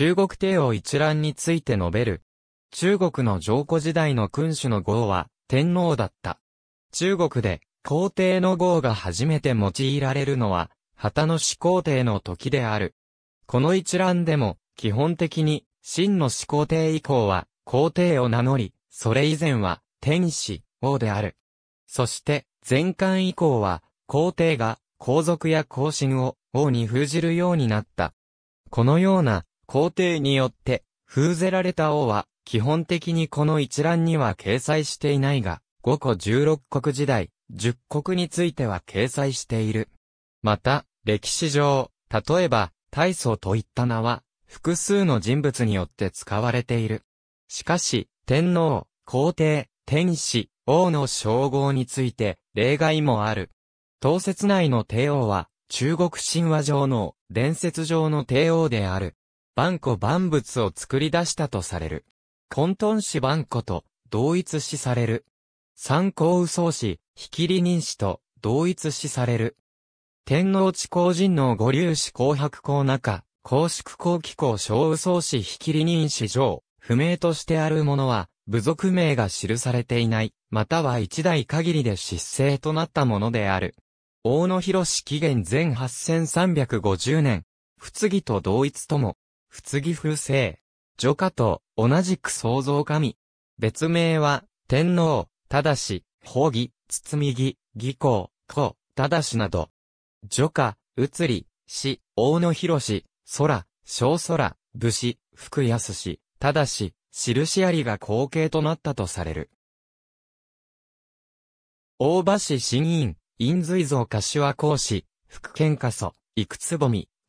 中国帝王一覧について述べる。中国の上古時代の君主の号は天皇だった。中国で皇帝の号が初めて用いられるのは、旗の始皇帝の時である。この一覧でも、基本的に、真の始皇帝以降は、皇帝を名乗り、それ以前は、天使、王である。そして、前漢以降は、皇帝が、皇族や皇親を、王に封じるようになった。このような、皇帝によって、封ぜられた王は、基本的にこの一覧には掲載していないが、5個16国時代、10国については掲載している。また、歴史上、例えば、大祖といった名は、複数の人物によって使われている。しかし、天皇、皇帝、天使、王の称号について、例外もある。当説内の帝王は、中国神話上の伝説上の帝王である。万古万物を作り出したとされる。混沌子万古と同一視される。三光宇宗子、ひきり人子と同一視される。天皇地公人皇五粒子紅白公中、公祝公気公小宇宗子ひきり人子上、不明としてあるものは、部族名が記されていない、または一代限りで失勢となったものである。大野博士紀元前8350年、不義と同一とも、不義風生。女家と同じく創造神。別名は、天皇、ただし、法義、包み義、義公、子、ただしなど。女家、移り、死、大野博士、空、小空、武士、福安氏、ただし、印ありが後継となったとされる。大橋市新院、院随像柏講師、福健過祖、幾つぼみ、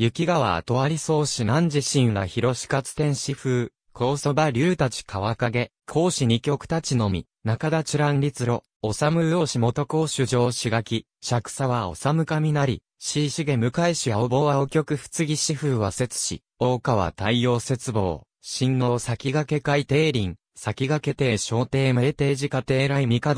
雪川後あり宗師南自身ら広し勝天使風、高蕎麦竜たち川影、孔子二曲たちのみ、中立乱立路、おさむ魚し元公主上主垣、釈沙はおさむ神なり、ししげ向かいし青棒青曲ふつぎし風は節し、大川太陽節望、新王先駆け海定林、先駆け帝小帝明帝寺家帝来帝愛帝勝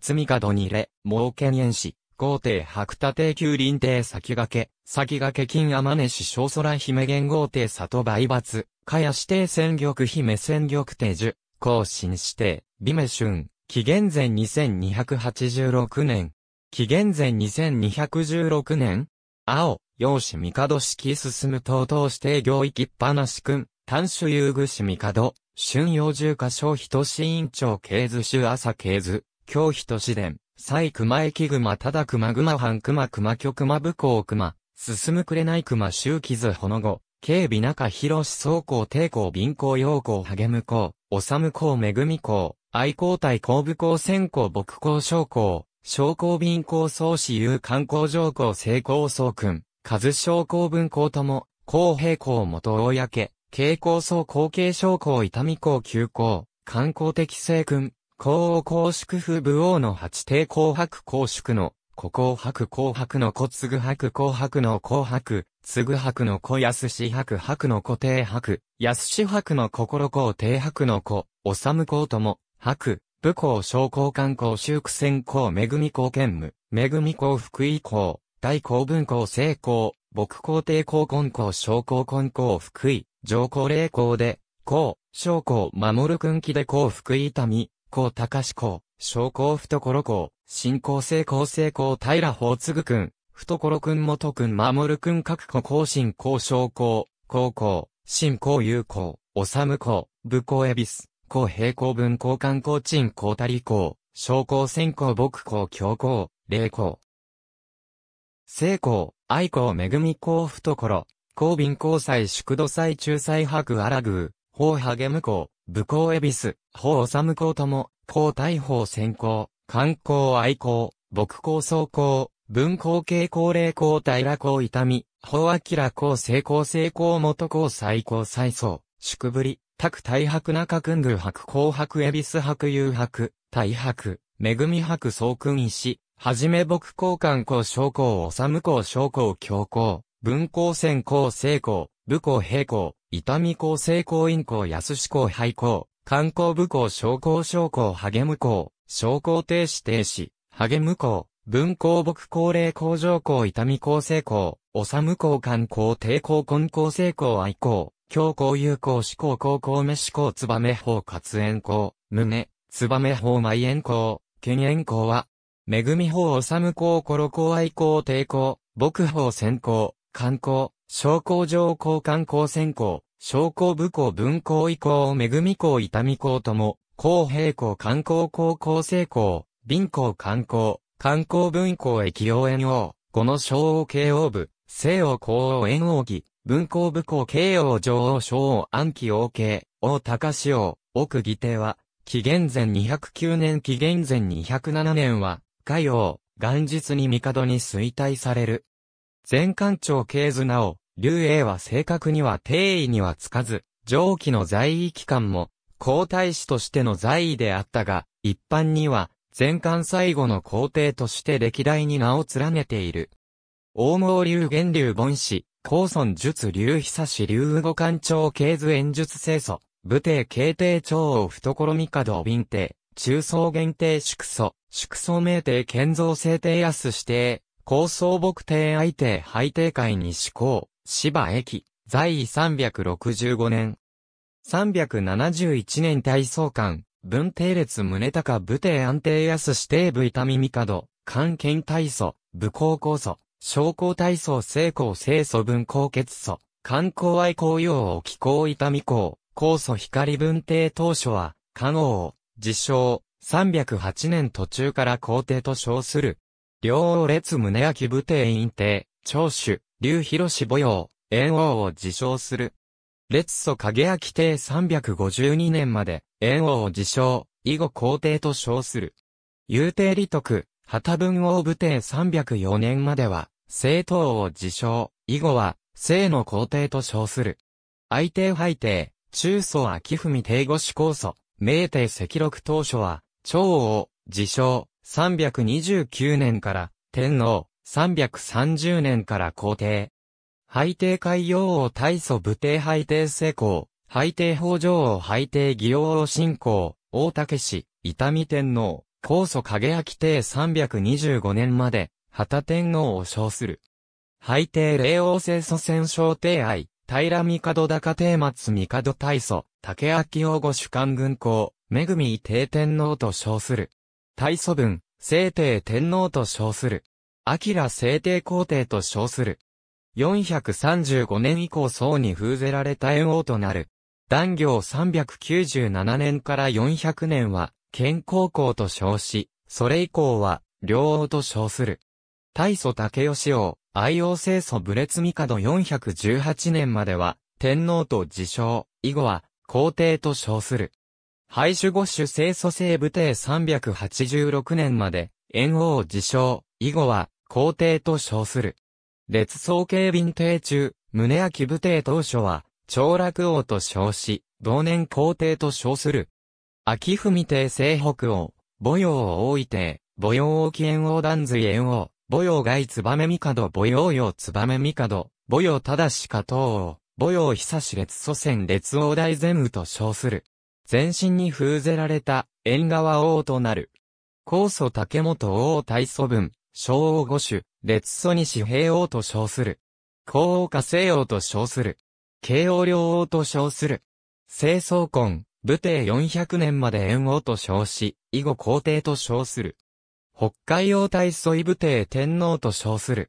帝に入れ、猛剣縁師、皇帝白田帝宮臨帝先駆け、先駆け金天根市小空姫元豪帝里梅伐、かや指定戦玉姫戦玉帝樹、更新指定、美目春、紀元前2286年。紀元前2216年青、陽子帝式進む等東指定行きっぱなし君、丹種遊具市帝、春陽十歌小人市院長経図州朝経図、京人市伝、サイクマエキグマタダクマグマハンクマクマキョクマブコウクマ、進むくれないクマシュウキズホノゴ、警備中広し総行抵抗貧行陽行励む行、おさむ行恵み行、愛好対公武行仙行木行商行、商行貧行創始有観光上行成功総君、数商行文行とも、公平行元公、傾向総後継商行痛み行休行、観光的成君、高王公祝府武王の八帝公白公祝の、古公白公白の子継白公白の公白、継白の子安氏白白の子帝白、安氏白の心公帝白の子、治公とも、白、武公商公官公修苦戦公恵公兼務、恵公福井公、大公文公成公、木皇帝公根公商公根公福井、上皇霊公で、公、商公守君記で公福井民、校高志校、商工懐校、新校成校成校平宝くん、懐ん元ん守ん各校更新校商校、高校、新校有校、修校、武校恵比寿、校平校文校官校鎮校たり校、商校先校牧校教校、霊校。成校、愛校恵み校懐、公便交際祝土祭仲裁白荒宮、法励む公、武功恵比寿、法治向、とも、公大法先行、観光愛好、牧工総工、文工系高齢校平校痛み、法明校成功成功元校最高最層、宿ぶり、各大白中君宮白紅白恵比寿白遊白、大白、恵み白総君石、はじめ木工館校商工治む校商工教工、文工専校成功、武工平行。伊丹港成功院校安志校廃校、観光部校商工商工励む校、商工停止停止、励む校、文工牧高齢工場校伊丹校成校、治む校観光抵抗根校成校愛校、教校有効志向高校飯校燕法活園校、胸、燕法埋園校、県園校は、恵み法修む校コロ校愛校抵抗、牧法先行、観光、商工上交換交戦校、商工部校文校以降恵み校伊丹校とも、公平校観光校成校、貧校観光、観光文校駅応援王、五の小王慶応部、西王高王縁王義、文校部校慶応女王小王暗記王慶、王高志王、奥義帝は、紀元前209年紀元前207年は、海王、元日に帝に衰退される。前官長慶図なお、劉英は正確には定位にはつかず、上記の在位期間も、皇太子としての在位であったが、一般には、前漢最後の皇帝として歴代に名を連ねている。大毛流元流本氏、高尊術流久氏流語官長経図演術清楚、武帝慶帝長王懐帝敏帝、中層限定宿祖、宿祖名帝建造制定安指定、高層牧帝愛帝廃帝会に志向、芝駅、在位365年。371年大総館、文帝列宗高武帝安定安指定部痛み帝官関大祖、武功高祖、商工大祖成功清祖文公決祖、観光愛好用を気候痛み公、高祖光文帝当初は、官王、自称、308年途中から皇帝と称する。両王列宗明武帝院帝、長州、劉広志母用、猿王を自称する。列祖影明帝352年まで、猿王を自称、以後皇帝と称する。幽帝李徳、旗文王武帝304年までは、正統を自称、以後は、正の皇帝と称する。愛帝廃帝、中祖秋文帝後始皇祖、明帝赤六当初は、長王、自称、329年から、天皇、330年から皇帝。廃帝海洋王大祖武帝廃帝成功、廃帝法上王廃帝義王王信仰、大竹氏、伊丹天皇、高祖影明帝325年まで、旗天皇を称する。廃帝霊王聖祖戦勝帝愛、平帝高帝松帝大祖、竹明王御主官軍公、恵み帝天皇と称する。大祖文、聖帝天皇と称する。アキラ聖帝皇帝と称する。435年以降宋に封ぜられた炎王となる。断行397年から400年は、健康校と称し、それ以降は、両王と称する。大祖竹義王、愛王聖祖武烈帝418年までは、天皇と自称、以後は、皇帝と称する。廃主五種聖祖聖武帝386年まで、炎王自称、以後は、皇帝と称する。列総慶便帝中、宗明武帝当初は、長楽王と称し、同年皇帝と称する。秋文帝西北王、母陽王王位帝、母陽王紀炎王断髄炎王、母陽外燕帝母陽陽燕帝、母陽正し加藤王、母陽久し列祖先列王大前武と称する。全身に封ぜられた、縁側王となる。高祖竹本王大祖文、小王五種、列祖に四平王と称する。皇王化西王と称する。慶応両王と称する。清宗根、武帝400年まで炎王と称し、以後皇帝と称する。北海王大祖伊武帝天皇と称する。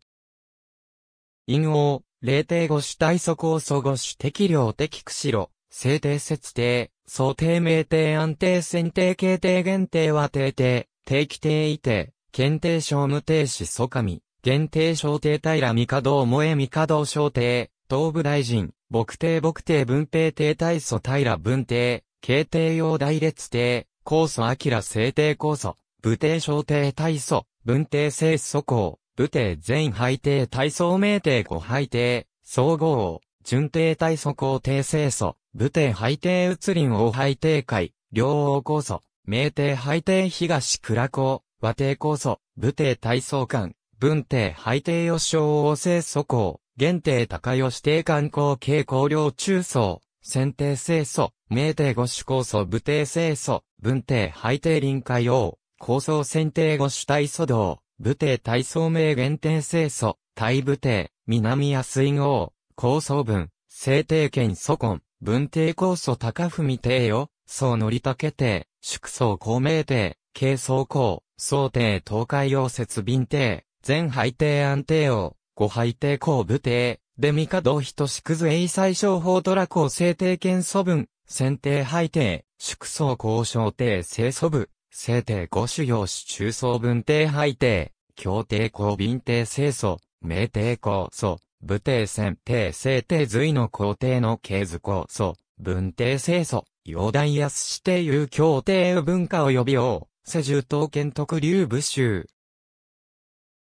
陰王、霊帝五種大祖高祖五種量適敵釧路、制定設定、総定明定安定選定形定限定は定定、定期定位定、検定商務停止祖上、限定商定平三帝萌え帝商定、東部大臣、牧帝牧帝文平帝大祖平文帝、慶帝用大列帝、高祖明聖帝高祖、武帝小帝大祖、文帝聖祖公、武帝全敗帝大祖明帝五敗帝、総合王、順帝大祖皇帝聖祖、武帝敗帝宇林王敗帝会、両王高祖、明帝敗帝東倉公、和帝高想、武帝体操館、文帝廃帝予小王政祖公、元帝高吉帝観光傾公領中層、先帝清祖、明帝五種高想武帝清祖、文帝廃帝臨海王、高想先帝五種大祖道、武帝大宗名元帝清祖、大武帝、南安院王、高想文、聖帝県祖根、文帝構想高文帝よ、総則武帝、祝宗公明帝、慶宗公、想定東海溶接便定、全配定安定王、五配定後部定、デミカドヒトシクズエイ最小法トラコ制定権素分、選定配定、縮層交渉定清素部、制定五主要種中層分定配定、協定公便定清素、明定高素、部定選定制定随の工程の経図高素、分定清素、陽大安指定有協定文化及び王。世獣刀剣特流部州。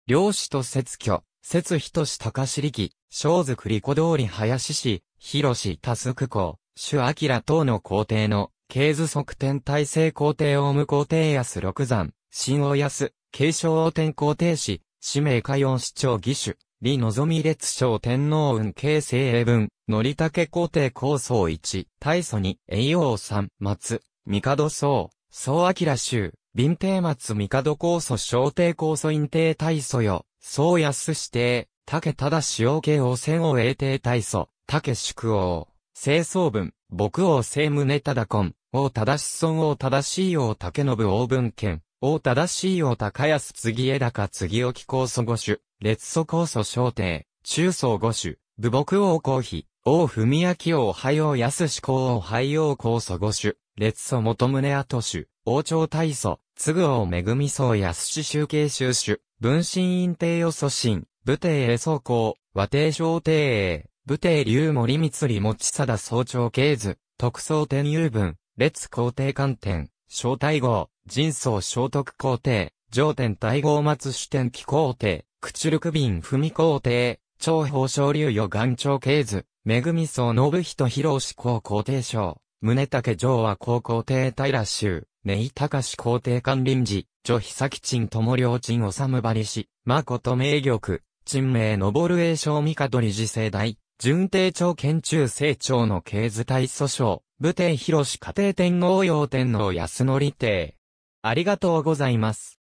漁師と節挙、節人氏高し力、小津栗子通り林氏、広氏多スク校、主明等の皇帝の、経図側天体制皇帝オウム皇帝安六山、新王安、継承王天皇帝氏、氏名海四市長義手、李望み列将天皇運慶西英文、則武皇帝構想一、大祖二、栄養三、松、帝宗。総明州、林帝松帝高祖小帝高祖院帝大祖よ、総安指定、竹忠潮家王仙王英帝大祖、竹宿王、清宗文、牧王清宗忠根、王忠子孫王忠しい王竹信王文権、王忠しい王高安次枝高次沖高祖五種、列祖高祖小帝、中宗五種、武牧王公妃、王文明王配王安志公王配王公祖五種、列祖元宗後種、王朝大祖、嗣王恵宗安志集計収種、文心院帝予祖神、武帝栄宗公、和帝小帝栄、武帝龍森光持貞総長経図、特捜天遊文、列皇帝官天、小帝号、人宗聖徳皇帝、上天大号松主天気皇帝、口力便文皇帝、長宝昇竜与岩長慶図、恵ぐみ層信人広志高皇帝賞、宗武城和高皇帝平州、根井隆皇帝官臨時、女久吉鎮友領鎮治張氏、誠名玉、鎮名昇栄賞三角理事世代、順帝朝県中成長の経図大訴訟、武帝広志家庭天皇陽天皇安則帝。ありがとうございます。